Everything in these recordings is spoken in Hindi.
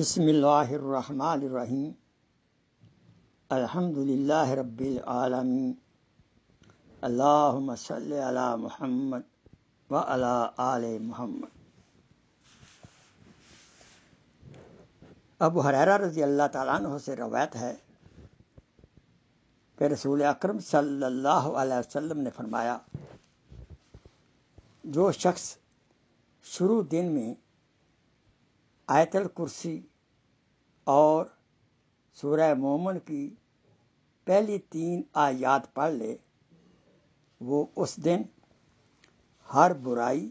बसमीम अलहमदिल्ला महमद व अला आल महमद अब हरेरा रजी अल्लाह तु से रवायत है कि रसूल अक्रम सल्लल्लाहु ने फरमाया जो शख्स शुरू दिन में आयतल कुर्सी और सूर्य मोमन की पहली तीन आयात पढ़ ले वो उस दिन हर बुराई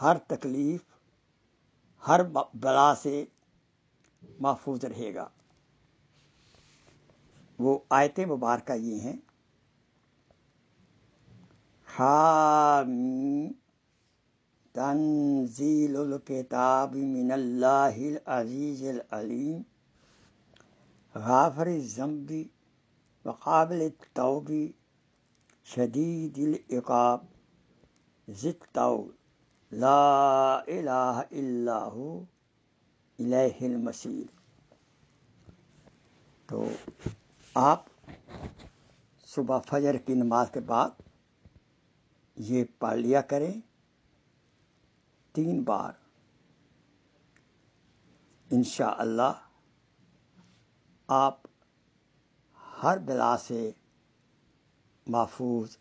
हर तकलीफ हर बला से महफूज रहेगा वो आयत मुबारक ये हैं हामी तनजीलकिताब गाफर ज़म्बी मकाबल तौबी शदीदलकाब ज़िद तौल लाहिल्लामसीर तो आप सुबह फजर की नमाज के बाद ये पालिया करें तीन बार इनशा अल्लाह आप हर बला से महफूज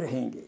रहेंगे